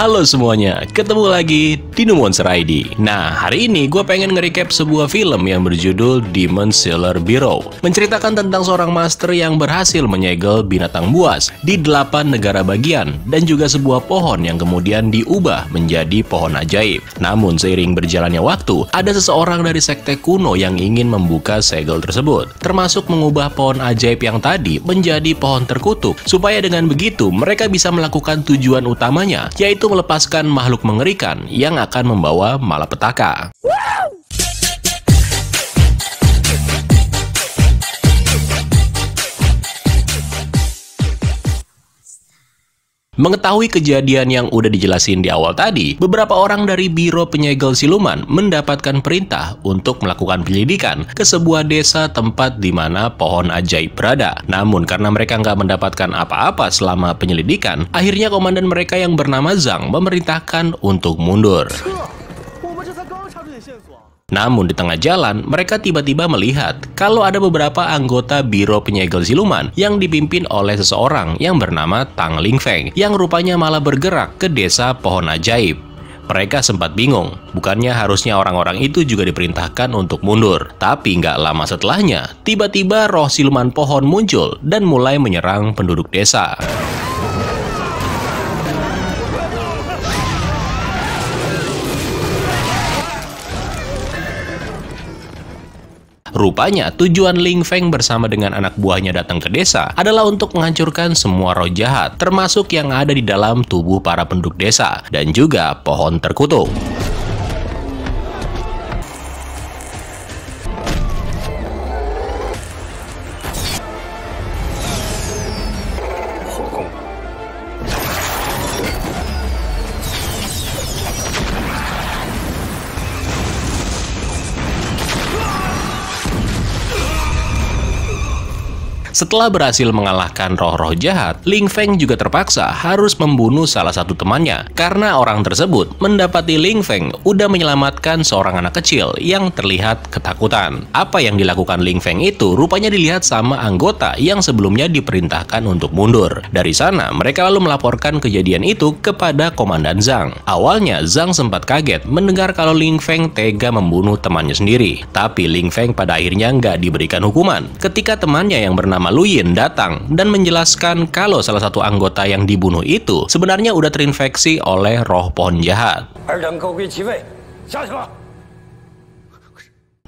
Halo semuanya, ketemu lagi di Monster ID. Nah, hari ini gue pengen nge-recap sebuah film yang berjudul Demon Sealer Bureau. Menceritakan tentang seorang master yang berhasil menyegel binatang buas di delapan negara bagian dan juga sebuah pohon yang kemudian diubah menjadi pohon ajaib. Namun seiring berjalannya waktu, ada seseorang dari sekte kuno yang ingin membuka segel tersebut, termasuk mengubah pohon ajaib yang tadi menjadi pohon terkutuk supaya dengan begitu mereka bisa melakukan tujuan utamanya yaitu melepaskan makhluk mengerikan yang akan membawa malapetaka. Wow! Mengetahui kejadian yang udah dijelasin di awal tadi, beberapa orang dari Biro Penyegel Siluman mendapatkan perintah untuk melakukan penyelidikan ke sebuah desa tempat di mana pohon ajaib berada. Namun karena mereka nggak mendapatkan apa-apa selama penyelidikan, akhirnya komandan mereka yang bernama Zhang memerintahkan untuk mundur. Namun di tengah jalan, mereka tiba-tiba melihat kalau ada beberapa anggota Biro Penyegel Siluman yang dipimpin oleh seseorang yang bernama Tang Ling Feng yang rupanya malah bergerak ke desa Pohon Ajaib. Mereka sempat bingung, bukannya harusnya orang-orang itu juga diperintahkan untuk mundur. Tapi nggak lama setelahnya, tiba-tiba roh siluman pohon muncul dan mulai menyerang penduduk desa. Rupanya, tujuan Ling Feng bersama dengan anak buahnya datang ke desa adalah untuk menghancurkan semua roh jahat, termasuk yang ada di dalam tubuh para penduduk desa, dan juga pohon terkutuk. Setelah berhasil mengalahkan roh-roh jahat, Ling Feng juga terpaksa harus membunuh salah satu temannya karena orang tersebut mendapati Ling Feng udah menyelamatkan seorang anak kecil yang terlihat ketakutan. Apa yang dilakukan Ling Feng itu rupanya dilihat sama anggota yang sebelumnya diperintahkan untuk mundur. Dari sana, mereka lalu melaporkan kejadian itu kepada Komandan Zhang. Awalnya, Zhang sempat kaget mendengar kalau Ling Feng tega membunuh temannya sendiri. Tapi Ling Feng pada akhirnya nggak diberikan hukuman. Ketika temannya yang bernama Luyin datang dan menjelaskan kalau salah satu anggota yang dibunuh itu sebenarnya udah terinfeksi oleh roh pohon jahat.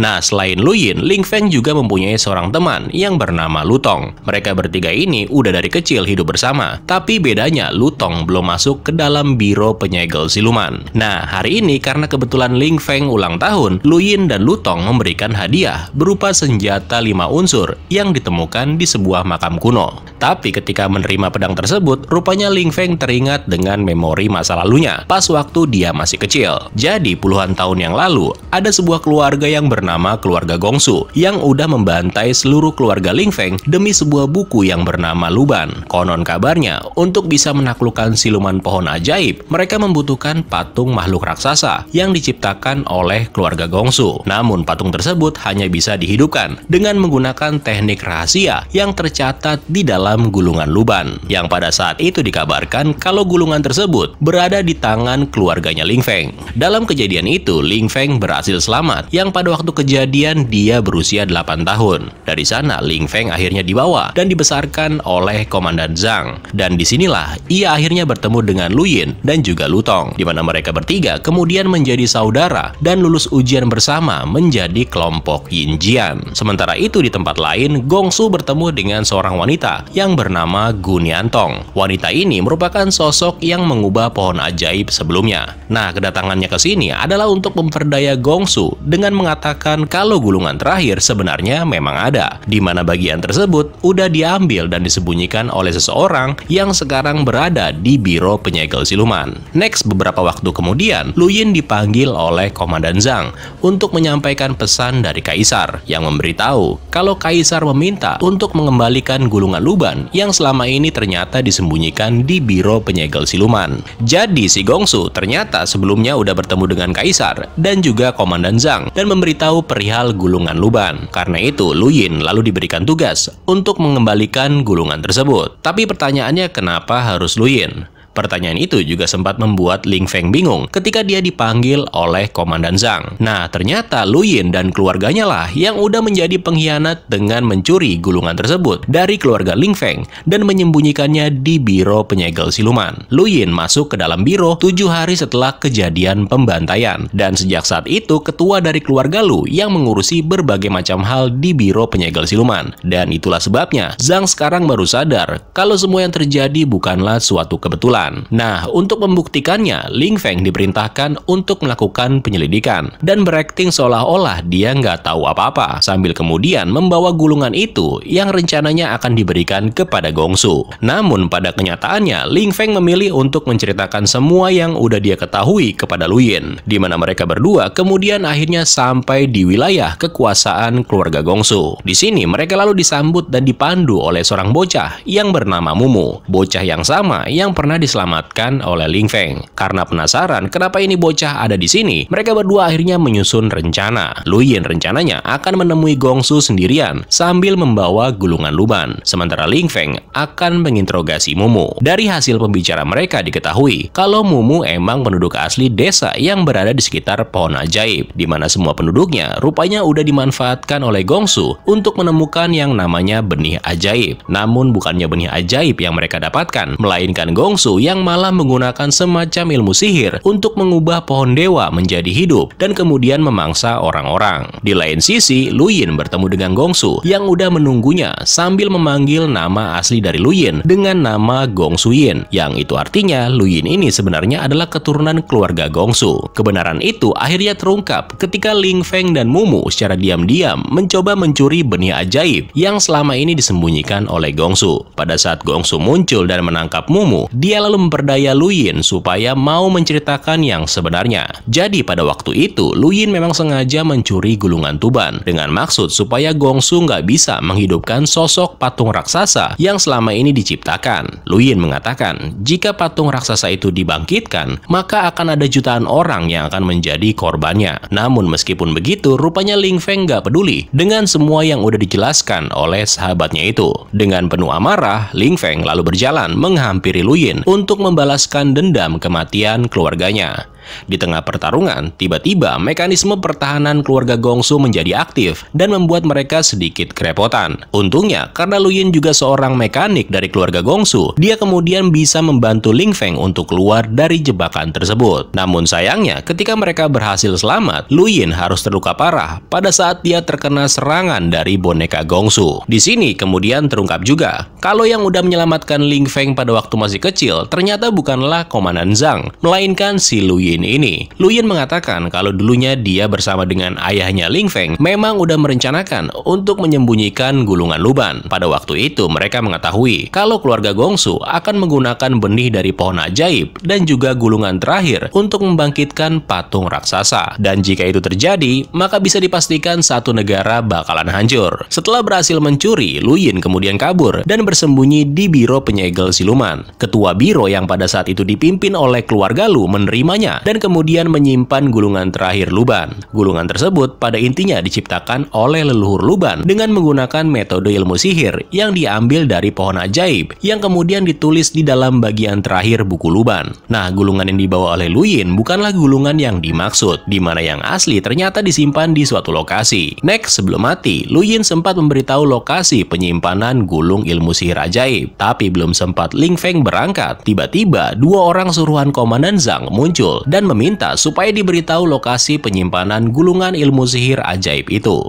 Nah, selain Lu Yin, Ling Feng juga mempunyai seorang teman yang bernama Lu Tong. Mereka bertiga ini udah dari kecil hidup bersama, tapi bedanya Lu Tong belum masuk ke dalam biro penyegel siluman. Nah, hari ini karena kebetulan Ling Feng ulang tahun, Lu Yin dan Lu Tong memberikan hadiah berupa senjata lima unsur yang ditemukan di sebuah makam kuno. Tapi ketika menerima pedang tersebut, rupanya Ling Feng teringat dengan memori masa lalunya pas waktu dia masih kecil. Jadi puluhan tahun yang lalu, ada sebuah keluarga yang bernama bernama keluarga Gongsu yang udah membantai seluruh keluarga Ling Feng demi sebuah buku yang bernama Luban. Konon kabarnya, untuk bisa menaklukkan siluman pohon ajaib, mereka membutuhkan patung makhluk raksasa yang diciptakan oleh keluarga Gongsu. Namun patung tersebut hanya bisa dihidupkan dengan menggunakan teknik rahasia yang tercatat di dalam gulungan Luban. Yang pada saat itu dikabarkan kalau gulungan tersebut berada di tangan keluarganya Ling Feng. Dalam kejadian itu, Ling Feng berhasil selamat yang pada waktu kejadian dia berusia 8 tahun. Dari sana, Ling Feng akhirnya dibawa dan dibesarkan oleh Komandan Zhang. Dan disinilah ia akhirnya bertemu dengan Lu Yin dan juga Lu Tong, di mana mereka bertiga kemudian menjadi saudara dan lulus ujian bersama menjadi kelompok Yin Jian. Sementara itu di tempat lain, Gong Su bertemu dengan seorang wanita yang bernama Nian Tong. Wanita ini merupakan sosok yang mengubah pohon ajaib sebelumnya. Nah, kedatangannya ke sini adalah untuk memperdaya Gongsu dengan mengatakan mengatakan kalau gulungan terakhir sebenarnya memang ada, di mana bagian tersebut udah diambil dan disembunyikan oleh seseorang yang sekarang berada di Biro Penyegel Siluman. Next, beberapa waktu kemudian, Lu Yin dipanggil oleh Komandan Zhang untuk menyampaikan pesan dari Kaisar yang memberitahu kalau Kaisar meminta untuk mengembalikan gulungan Luban yang selama ini ternyata disembunyikan di Biro Penyegel Siluman. Jadi si Gongsu ternyata sebelumnya udah bertemu dengan Kaisar dan juga Komandan Zhang dan memberitahu tahu perihal gulungan Luban. Karena itu, Luyin lalu diberikan tugas untuk mengembalikan gulungan tersebut. Tapi pertanyaannya kenapa harus Luyin? Pertanyaan itu juga sempat membuat Ling Feng bingung ketika dia dipanggil oleh Komandan Zhang. Nah, ternyata Lu Yin dan keluarganya lah yang udah menjadi pengkhianat dengan mencuri gulungan tersebut dari keluarga Ling Feng dan menyembunyikannya di biro penyegel siluman. Lu Yin masuk ke dalam biro tujuh hari setelah kejadian pembantaian. Dan sejak saat itu, ketua dari keluarga Lu yang mengurusi berbagai macam hal di biro penyegel siluman. Dan itulah sebabnya, Zhang sekarang baru sadar kalau semua yang terjadi bukanlah suatu kebetulan dilakukan. Nah, untuk membuktikannya, Ling Feng diperintahkan untuk melakukan penyelidikan dan berakting seolah-olah dia nggak tahu apa-apa, sambil kemudian membawa gulungan itu yang rencananya akan diberikan kepada Gongsu. Namun pada kenyataannya, Ling Feng memilih untuk menceritakan semua yang udah dia ketahui kepada Lu Yin, di mana mereka berdua kemudian akhirnya sampai di wilayah kekuasaan keluarga Gongsu. Di sini mereka lalu disambut dan dipandu oleh seorang bocah yang bernama Mumu, bocah yang sama yang pernah di diselamatkan oleh Ling Feng. Karena penasaran kenapa ini bocah ada di sini, mereka berdua akhirnya menyusun rencana. Lu Yin rencananya akan menemui Gong Gongsu sendirian sambil membawa gulungan luban. Sementara Ling Feng akan menginterogasi Mumu. Dari hasil pembicara mereka diketahui kalau Mumu emang penduduk asli desa yang berada di sekitar pohon ajaib, di mana semua penduduknya rupanya udah dimanfaatkan oleh Gong Gongsu untuk menemukan yang namanya benih ajaib. Namun bukannya benih ajaib yang mereka dapatkan, melainkan Gong Gongsu yang malah menggunakan semacam ilmu sihir untuk mengubah pohon dewa menjadi hidup dan kemudian memangsa orang-orang. Di lain sisi, Luyin bertemu dengan Gongsu yang udah menunggunya sambil memanggil nama asli dari Luyin dengan nama Gongsu Yin, yang itu artinya Luyin ini sebenarnya adalah keturunan keluarga Gongsu. Kebenaran itu akhirnya terungkap ketika Ling Feng dan Mumu secara diam-diam mencoba mencuri benih ajaib yang selama ini disembunyikan oleh Gongsu. Pada saat Gongsu muncul dan menangkap Mumu, dia selalu memperdaya Luyin supaya mau menceritakan yang sebenarnya. Jadi pada waktu itu, Luyin memang sengaja mencuri gulungan Tuban dengan maksud supaya Gongsu nggak bisa menghidupkan sosok patung raksasa yang selama ini diciptakan. Luyin mengatakan, jika patung raksasa itu dibangkitkan, maka akan ada jutaan orang yang akan menjadi korbannya. Namun meskipun begitu, rupanya Ling Feng nggak peduli dengan semua yang udah dijelaskan oleh sahabatnya itu. Dengan penuh amarah, Ling Feng lalu berjalan menghampiri Luyin untuk untuk membalaskan dendam kematian keluarganya. Di tengah pertarungan, tiba-tiba mekanisme pertahanan keluarga Gongsu menjadi aktif dan membuat mereka sedikit kerepotan. Untungnya, karena Lu Yin juga seorang mekanik dari keluarga Gongsu, dia kemudian bisa membantu Ling Feng untuk keluar dari jebakan tersebut. Namun sayangnya, ketika mereka berhasil selamat, Lu Yin harus terluka parah pada saat dia terkena serangan dari boneka Gongsu. Di sini kemudian terungkap juga, kalau yang udah menyelamatkan Ling Feng pada waktu masih kecil ternyata bukanlah Komandan Zhang, melainkan si Lu Yin. Lin ini. Luyin mengatakan kalau dulunya dia bersama dengan ayahnya Ling Feng memang udah merencanakan untuk menyembunyikan gulungan Luban. Pada waktu itu mereka mengetahui kalau keluarga Gongsu akan menggunakan benih dari pohon ajaib dan juga gulungan terakhir untuk membangkitkan patung raksasa. Dan jika itu terjadi, maka bisa dipastikan satu negara bakalan hancur. Setelah berhasil mencuri, Luyin kemudian kabur dan bersembunyi di biro penyegel siluman. Ketua biro yang pada saat itu dipimpin oleh keluarga Lu menerimanya dan kemudian menyimpan gulungan terakhir Luban. Gulungan tersebut pada intinya diciptakan oleh leluhur Luban dengan menggunakan metode ilmu sihir yang diambil dari pohon ajaib yang kemudian ditulis di dalam bagian terakhir buku Luban. Nah, gulungan yang dibawa oleh Luyin bukanlah gulungan yang dimaksud, di mana yang asli ternyata disimpan di suatu lokasi. Next, sebelum mati, Luyin sempat memberitahu lokasi penyimpanan gulung ilmu sihir ajaib, tapi belum sempat Ling Feng berangkat. Tiba-tiba, dua orang suruhan Komandan Zhang muncul dan meminta supaya diberitahu lokasi penyimpanan gulungan ilmu sihir ajaib itu.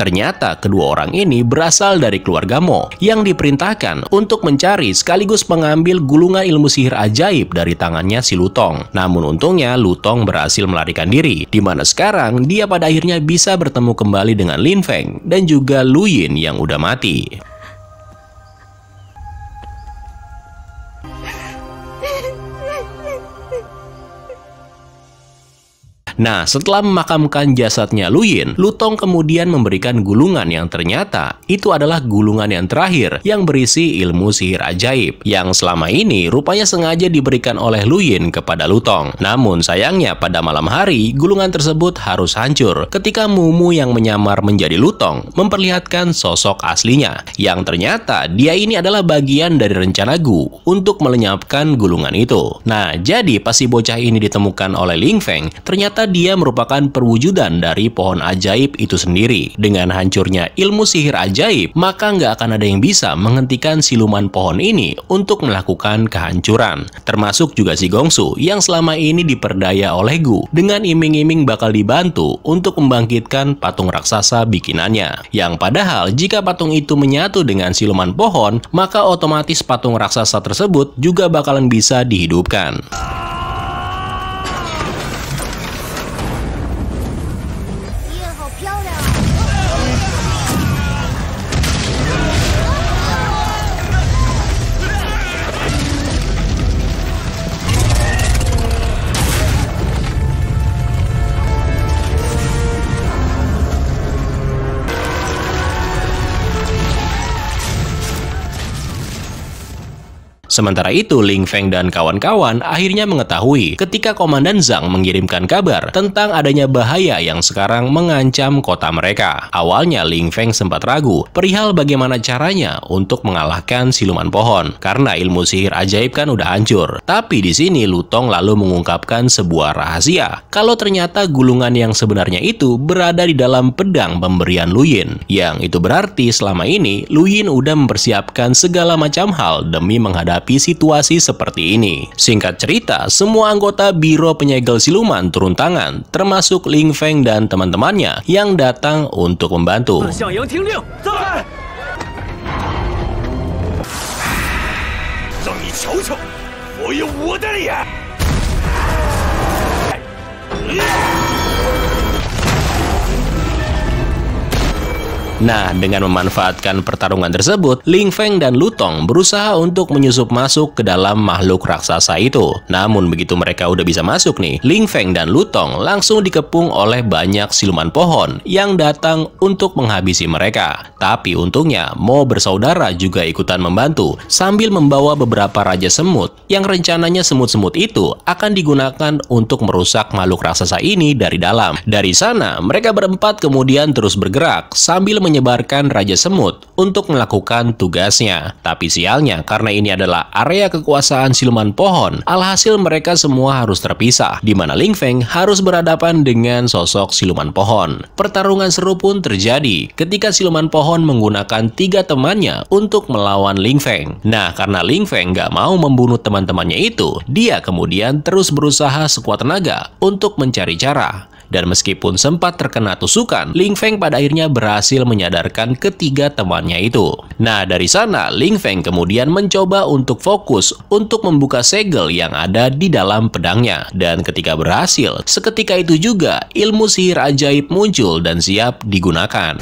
Ternyata kedua orang ini berasal dari keluarga Mo yang diperintahkan untuk mencari sekaligus mengambil gulungan ilmu sihir ajaib dari tangannya si Lutong. Namun untungnya Lutong berhasil melarikan diri, di mana sekarang dia pada akhirnya bisa bertemu kembali dengan Lin Feng dan juga Lu Yin yang udah mati. Nah, setelah memakamkan jasadnya Lu Luyin, Lutong kemudian memberikan gulungan yang ternyata itu adalah gulungan yang terakhir yang berisi ilmu sihir ajaib yang selama ini rupanya sengaja diberikan oleh Lu Yin kepada Lutong. Namun sayangnya pada malam hari, gulungan tersebut harus hancur ketika Mumu yang menyamar menjadi Lutong memperlihatkan sosok aslinya yang ternyata dia ini adalah bagian dari rencana Gu untuk melenyapkan gulungan itu. Nah, jadi pasti si bocah ini ditemukan oleh Ling Feng, ternyata dia merupakan perwujudan dari pohon ajaib itu sendiri. Dengan hancurnya ilmu sihir ajaib, maka nggak akan ada yang bisa menghentikan siluman pohon ini untuk melakukan kehancuran. Termasuk juga si Gongsu yang selama ini diperdaya oleh Gu dengan iming-iming bakal dibantu untuk membangkitkan patung raksasa bikinannya. Yang padahal jika patung itu menyatu dengan siluman pohon, maka otomatis patung raksasa tersebut juga bakalan bisa dihidupkan. Sementara itu, Ling Feng dan kawan-kawan akhirnya mengetahui ketika Komandan Zhang mengirimkan kabar tentang adanya bahaya yang sekarang mengancam kota mereka. Awalnya, Ling Feng sempat ragu perihal bagaimana caranya untuk mengalahkan siluman pohon, karena ilmu sihir ajaib kan udah hancur. Tapi di sini, Lutong lalu mengungkapkan sebuah rahasia, kalau ternyata gulungan yang sebenarnya itu berada di dalam pedang pemberian Lu Yin, yang itu berarti selama ini Lu Yin udah mempersiapkan segala macam hal demi menghadapi menghadapi situasi seperti ini. Singkat cerita, semua anggota Biro Penyegel Siluman turun tangan, termasuk Ling Feng dan teman-temannya yang datang untuk membantu. Yeah! Nah, dengan memanfaatkan pertarungan tersebut, Ling Feng dan Lutong berusaha untuk menyusup masuk ke dalam makhluk raksasa itu. Namun begitu mereka udah bisa masuk nih, Ling Feng dan Lutong langsung dikepung oleh banyak siluman pohon yang datang untuk menghabisi mereka. Tapi untungnya, Mo bersaudara juga ikutan membantu sambil membawa beberapa raja semut yang rencananya semut-semut itu akan digunakan untuk merusak makhluk raksasa ini dari dalam. Dari sana, mereka berempat kemudian terus bergerak sambil menyebarkan Raja Semut untuk melakukan tugasnya. Tapi sialnya, karena ini adalah area kekuasaan siluman pohon, alhasil mereka semua harus terpisah, di mana Ling Feng harus berhadapan dengan sosok siluman pohon. Pertarungan seru pun terjadi ketika siluman pohon menggunakan tiga temannya untuk melawan Ling Feng. Nah, karena Ling Feng gak mau membunuh teman-temannya itu, dia kemudian terus berusaha sekuat tenaga untuk mencari cara dan meskipun sempat terkena tusukan, Ling Feng pada akhirnya berhasil menyadarkan ketiga temannya itu. Nah, dari sana, Ling Feng kemudian mencoba untuk fokus untuk membuka segel yang ada di dalam pedangnya. Dan ketika berhasil, seketika itu juga ilmu sihir ajaib muncul dan siap digunakan.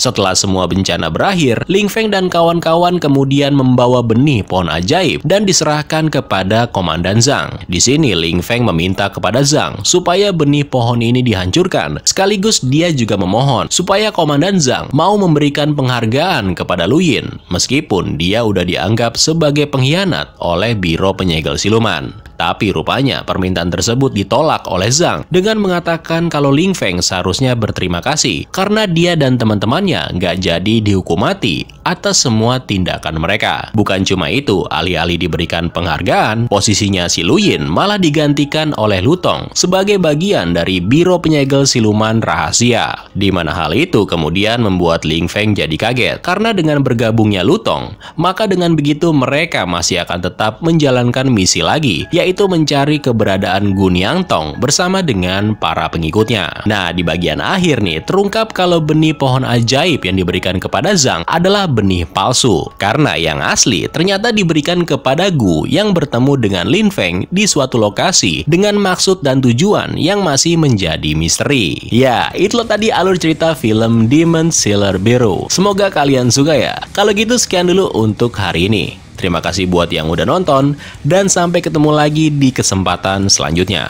Setelah semua bencana berakhir, Ling Feng dan kawan-kawan kemudian membawa benih pohon ajaib dan diserahkan kepada Komandan Zhang. Di sini Ling Feng meminta kepada Zhang supaya benih pohon ini dihancurkan. Sekaligus dia juga memohon supaya Komandan Zhang mau memberikan penghargaan kepada Lu Yin, meskipun dia udah dianggap sebagai pengkhianat oleh Biro Penyegel Siluman. Tapi rupanya permintaan tersebut ditolak oleh Zhang dengan mengatakan kalau Ling Feng seharusnya berterima kasih karena dia dan teman-temannya nggak jadi dihukum mati atas semua tindakan mereka. Bukan cuma itu, alih-alih diberikan penghargaan, posisinya si Lu Yin malah digantikan oleh Lu Tong sebagai bagian dari Biro Penyegel Siluman Rahasia. Di mana hal itu kemudian membuat Ling Feng jadi kaget karena dengan bergabungnya Lu Tong, maka dengan begitu mereka masih akan tetap menjalankan misi lagi, yaitu yaitu mencari keberadaan Gun Yang Tong bersama dengan para pengikutnya. Nah, di bagian akhir nih, terungkap kalau benih pohon ajaib yang diberikan kepada Zhang adalah benih palsu. Karena yang asli ternyata diberikan kepada Gu yang bertemu dengan Lin Feng di suatu lokasi dengan maksud dan tujuan yang masih menjadi misteri. Ya, itulah tadi alur cerita film Demon Sealer Biru. Semoga kalian suka ya. Kalau gitu sekian dulu untuk hari ini. Terima kasih buat yang udah nonton, dan sampai ketemu lagi di kesempatan selanjutnya.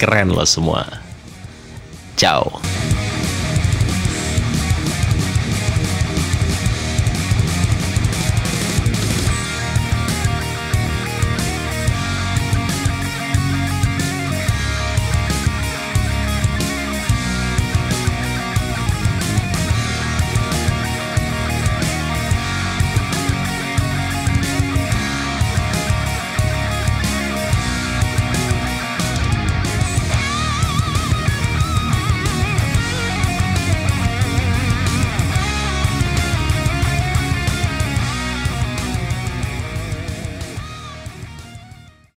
Keren loh semua. Ciao.